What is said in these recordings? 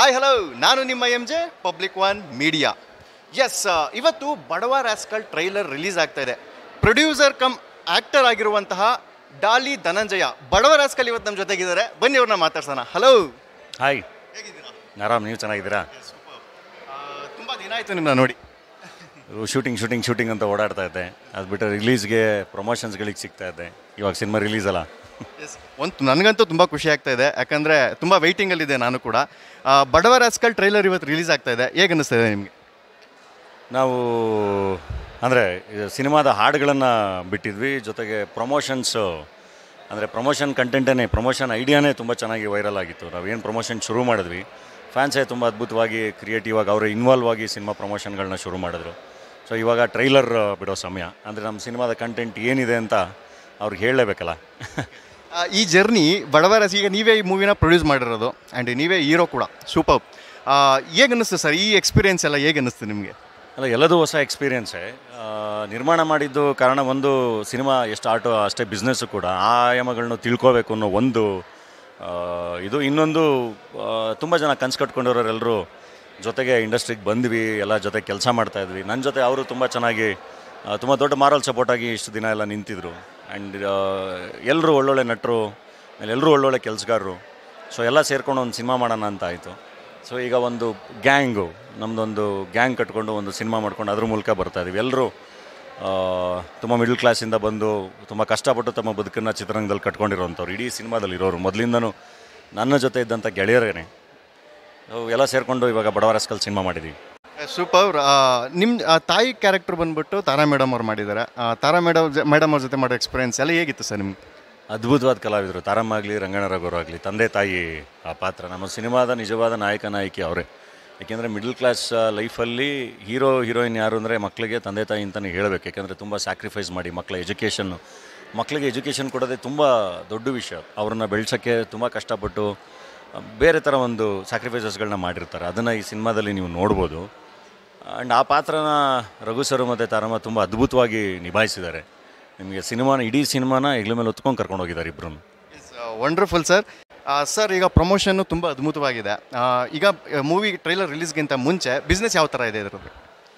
hi hello ನಾನು ನಿಮ್ಮ M J public one media's ಇವತ್ತು ಬಡವ ರಾಸ್ಕಲ್ ಟ್ರೈಲರ್ ರಿಲೀಸ್ ಆಗ್ತಾ ಇದೆ ಪ್ರೊಡ್ಯೂಸರ್ ಕಮ್ ಆ್ಯಕ್ಟರ್ ಆಗಿರುವಂತಹ ಡಾಲಿ ಧನಂಜಯ ಬಡವ ರಾಸ್ಕಲ್ ಇವತ್ತು ನಮ್ಮ ಜೊತೆಗಿದ್ದಾರೆ ಬನ್ನಿ ಅವ್ರನ್ನ ಮಾತಾಡ್ಸೋಣ ಹಲೋ ಹಾಯ್ ಹೇಗಿದ್ದೀರಾ ಆರಾಮ್ ನೀವು ಚೆನ್ನಾಗಿದ್ದೀರಾ ತುಂಬ ದಿನ ಆಯಿತು ನಿಮ್ಮನ್ನ ನೋಡಿ ಶೂಟಿಂಗ್ ಶೂಟಿಂಗ್ ಶೂಟಿಂಗ್ ಅಂತ ಓಡಾಡ್ತಾ ಇದ್ದೆ ಅದು ಬಿಟ್ಟರೆ ರಿಲೀಸ್ಗೆ ಪ್ರಮೋಷನ್ಸ್ಗಳಿಗೆ ಸಿಗ್ತಾ ಇದ್ದೆ ಇವಾಗ ಸಿನಿಮಾ ರಿಲೀಸ್ ಅಲ್ಲ ಒಂದು ನನಗಂತೂ ತುಂಬ ಖುಷಿ ಆಗ್ತಾ ಇದೆ ಯಾಕಂದರೆ ತುಂಬ ವೆಯ್ಟಿಂಗಲ್ಲಿದೆ ನಾನು ಕೂಡ ಬಡವರ ಅಸ್ಕಲ್ ಟ್ರೈಲರ್ ಇವತ್ತು ರಿಲೀಸ್ ಆಗ್ತಾ ಇದೆ ಹೇಗೆ ಅನ್ನಿಸ್ತಾ ನಿಮಗೆ ನಾವು ಅಂದರೆ ಸಿನಿಮಾದ ಹಾಡುಗಳನ್ನು ಬಿಟ್ಟಿದ್ವಿ ಜೊತೆಗೆ ಪ್ರಮೋಷನ್ಸು ಅಂದರೆ ಪ್ರಮೋಷನ್ ಕಂಟೆಂಟೇ ಪ್ರಮೋಷನ್ ಐಡಿಯಾನೇ ತುಂಬ ಚೆನ್ನಾಗಿ ವೈರಲ್ ಆಗಿತ್ತು ನಾವು ಏನು ಪ್ರಮೋಷನ್ ಶುರು ಮಾಡಿದ್ವಿ ಫ್ಯಾನ್ಸೇ ತುಂಬ ಅದ್ಭುತವಾಗಿ ಕ್ರಿಯೇಟಿವ್ ಆಗಿ ಅವರೇ ಇನ್ವಾಲ್ವ್ ಆಗಿ ಸಿನಿಮಾ ಪ್ರಮೋಷನ್ಗಳನ್ನ ಶುರು ಮಾಡಿದ್ರು ಸೊ ಇವಾಗ ಟ್ರೈಲರ್ ಬಿಡೋ ಸಮಯ ಅಂದರೆ ನಮ್ಮ ಸಿನಿಮಾದ ಕಂಟೆಂಟ್ ಏನಿದೆ ಅಂತ ಅವ್ರಿಗೆ ಹೇಳಲೇಬೇಕಲ್ಲ ಈ ಜರ್ನಿ ಬಡವರ ಈಗ ನೀವೇ ಈ ಮೂವಿನ ಪ್ರೊಡ್ಯೂಸ್ ಮಾಡಿರೋದು ಆ್ಯಂಡ್ ನೀವೇ ಹೀರೋ ಕೂಡ ಸೂಪರ್ ಹೇಗೆ ಅನ್ನಿಸ್ತು ಸರ್ ಈ ಎಕ್ಸ್ಪೀರಿಯೆನ್ಸ್ ಎಲ್ಲ ಹೇಗೆ ಅನ್ನಿಸ್ತು ನಿಮಗೆ ಅಲ್ಲ ಎಲ್ಲದೂ ಹೊಸ ಎಕ್ಸ್ಪೀರಿಯೆನ್ಸೇ ನಿರ್ಮಾಣ ಮಾಡಿದ್ದು ಕಾರಣ ಒಂದು ಸಿನಿಮಾ ಎಷ್ಟು ಆಟೋ ಅಷ್ಟೇ ಬಿಸ್ನೆಸ್ಸು ಕೂಡ ಆಯಾಮಗಳನ್ನ ತಿಳ್ಕೋಬೇಕು ಅನ್ನೋ ಒಂದು ಇದು ಇನ್ನೊಂದು ತುಂಬ ಜನ ಕನ್ಸ್ ಕಟ್ಕೊಂಡಿರೋರೆಲ್ಲರೂ ಜೊತೆಗೆ ಇಂಡಸ್ಟ್ರಿಗೆ ಬಂದ್ವಿ ಎಲ್ಲ ಜೊತೆ ಕೆಲಸ ಮಾಡ್ತಾಯಿದ್ವಿ ನನ್ನ ಜೊತೆ ಅವರು ತುಂಬ ಚೆನ್ನಾಗಿ ತುಂಬ ದೊಡ್ಡ ಮಾರಲ್ ಸಪೋರ್ಟಾಗಿ ಇಷ್ಟು ದಿನ ಎಲ್ಲ ನಿಂತಿದ್ರು ಆ್ಯಂಡ್ uh, ಎಲ್ಲರೂ ಒಳ್ಳೊಳ್ಳೆ ನಟರು ಆಮೇಲೆ ಎಲ್ಲರೂ ಒಳ್ಳೊಳ್ಳೆ ಕೆಲಸಗಾರರು ಸೊ ಎಲ್ಲ ಸೇರ್ಕೊಂಡು ಒಂದು ಸಿನಿಮಾ ಮಾಡೋಣ ಅಂತ ಆಯಿತು ಸೊ ಈಗ ಒಂದು ಗ್ಯಾಂಗು ನಮ್ಮದೊಂದು ಗ್ಯಾಂಗ್ ಕಟ್ಕೊಂಡು ಒಂದು ಸಿನಿಮಾ ಮಾಡ್ಕೊಂಡು ಅದ್ರ ಮೂಲಕ ಬರ್ತಾ ಇದ್ದೀವಿ ಎಲ್ಲರೂ ತುಂಬ ಮಿಡ್ಲ್ ಕ್ಲಾಸಿಂದ ಬಂದು ತುಂಬ ಕಷ್ಟಪಟ್ಟು ತಮ್ಮ ಬದುಕನ್ನು ಚಿತ್ರರಂಗದಲ್ಲಿ ಕಟ್ಕೊಂಡಿರೋವಂಥವ್ರು ಇಡೀ ಸಿನಿಮಾದಲ್ಲಿ ಇರೋರು ಮೊದಲಿಂದನೂ ನನ್ನ ಜೊತೆ ಇದ್ದಂಥ ಗೆಳೆಯರೇನೆ ಎಲ್ಲ ಸೇರಿಕೊಂಡು ಇವಾಗ ಬಡವರಸ್ಕಲ್ ಸಿನಿಮಾ ಮಾಡಿದ್ದೀವಿ ಸೂಪರ್ ನಿಮ್ಮ ತಾಯಿ ಕ್ಯಾರೆಕ್ಟರ್ ಬಂದ್ಬಿಟ್ಟು ತಾರಾ ಮೇಡಮ್ ಅವ್ರು ಮಾಡಿದ್ದಾರೆ ತಾರಾ ಮೇಡಮ್ ಮೇಡಮ್ ಅವ್ರ ಜೊತೆ ಮಾಡೋ ಎಕ್ಸ್ಪೀರಿಯನ್ಸ್ ಎಲ್ಲ ಹೇಗಿತ್ತು ಸರ್ ನಿಮ್ಗೆ ಅದ್ಭುತವಾದ ಕಲಾವಿದರು ತಾರಮ್ಮಾಗಲಿ ಆಗಲಿ ತಂದೆ ತಾಯಿ ಆ ಪಾತ್ರ ನಮ್ಮ ಸಿನಿಮಾದ ನಿಜವಾದ ನಾಯಕ ನಾಯಕಿ ಅವರೇ ಏಕೆಂದರೆ ಮಿಡ್ಲ್ ಕ್ಲಾಸ್ ಲೈಫಲ್ಲಿ ಹೀರೋ ಹೀರೋಯಿನ್ ಯಾರು ಅಂದರೆ ಮಕ್ಕಳಿಗೆ ತಂದೆ ತಾಯಿ ಅಂತಲೇ ಹೇಳಬೇಕು ಯಾಕೆಂದರೆ ತುಂಬ ಸ್ಯಾಕ್ರಿಫೈಸ್ ಮಾಡಿ ಮಕ್ಕಳ ಎಜುಕೇಷನ್ನು ಮಕ್ಕಳಿಗೆ ಎಜುಕೇಷನ್ ಕೊಡೋದೇ ತುಂಬ ದೊಡ್ಡ ವಿಷಯ ಅವ್ರನ್ನ ಬೆಳೆಸೋಕ್ಕೆ ತುಂಬ ಕಷ್ಟಪಟ್ಟು ಬೇರೆ ಥರ ಒಂದು ಸ್ಯಾಕ್ರಿಫೈಸಸ್ಗಳನ್ನ ಮಾಡಿರ್ತಾರೆ ಅದನ್ನು ಈ ಸಿನಿಮಾದಲ್ಲಿ ನೀವು ನೋಡ್ಬೋದು ಆ್ಯಂಡ್ ಆ ಪಾತ್ರನ ರಘು ಸರ್ ಮತ್ತು ತಾರಮ್ಮ ತುಂಬ ಅದ್ಭುತವಾಗಿ ನಿಭಾಯಿಸಿದ್ದಾರೆ ನಿಮಗೆ ಸಿನಿಮಾನ ಇಡೀ ಸಿನಿಮಾನ ಹೆಗ್ಲ ಮೇಲೆ ಹೊತ್ಕೊಂಡು ಕರ್ಕೊಂಡು ಹೋಗಿದ್ದಾರೆ ಇಬ್ಬರು ಇಸ್ ವಂಡರ್ಫುಲ್ ಸರ್ ಸರ್ ಈಗ ಪ್ರಮೋಷನ್ನು ತುಂಬ ಅದ್ಭುತವಾಗಿದೆ uh, ಈಗ ಮೂವಿ ಟ್ರೈಲರ್ ರಿಲೀಸ್ಗಿಂತ ಮುಂಚೆ ಬಿಸ್ನೆಸ್ ಯಾವ ಥರ ಇದೆ ಇದ್ರ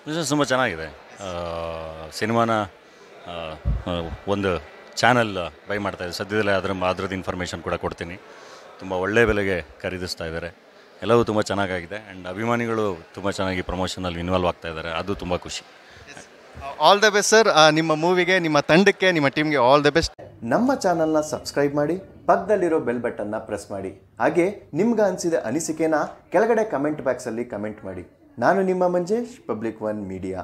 ಬಿಸ್ನೆಸ್ ತುಂಬ ಚೆನ್ನಾಗಿದೆ uh, ಸಿನಿಮಾನ uh, ಒಂದು ಚಾನಲ್ ಬೈ ಮಾಡ್ತಾ ಇದೆ ಸದ್ಯದಲ್ಲೇ ಅದರ ಅದ್ರದ್ದು ಇನ್ಫಾರ್ಮೇಷನ್ ಕೂಡ ಕೊಡ್ತೀನಿ ತುಂಬ ಒಳ್ಳೆ ಬೆಲೆಗೆ ಖರೀದಿಸ್ತಾ ಇದ್ದಾರೆ ಎಲ್ಲವೂ ತುಂಬ ಚೆನ್ನಾಗಾಗಿದೆ ಆ್ಯಂಡ್ ಅಭಿಮಾನಿಗಳು ತುಂಬ ಚೆನ್ನಾಗಿ ಪ್ರಮೋಷನಲ್ಲಿ ಇನ್ವಾಲ್ವ್ ಆಗ್ತಾ ಇದ್ದಾರೆ ಅದು ತುಂಬ ಖುಷಿ ಆಲ್ ದ ಬೆಸ್ಟ್ ಸರ್ ನಿಮ್ಮ ಮೂವಿಗೆ ನಿಮ್ಮ ತಂಡಕ್ಕೆ ನಿಮ್ಮ ಟೀಮ್ಗೆ ಆಲ್ ದ ಬೆಸ್ಟ್ ನಮ್ಮ ಚಾನಲ್ನ ಸಬ್ಸ್ಕ್ರೈಬ್ ಮಾಡಿ ಪಕ್ಕದಲ್ಲಿರೋ ಬೆಲ್ ಬಟನ್ನ ಪ್ರೆಸ್ ಮಾಡಿ ಹಾಗೆ ನಿಮ್ಗೆ ಅನಿಸಿದ ಅನಿಸಿಕೆನ ಕೆಳಗಡೆ ಕಮೆಂಟ್ ಬಾಕ್ಸಲ್ಲಿ ಕಮೆಂಟ್ ಮಾಡಿ ನಾನು ನಿಮ್ಮ ಮಂಜೇಶ್ ಪಬ್ಲಿಕ್ ಒನ್ ಮೀಡಿಯಾ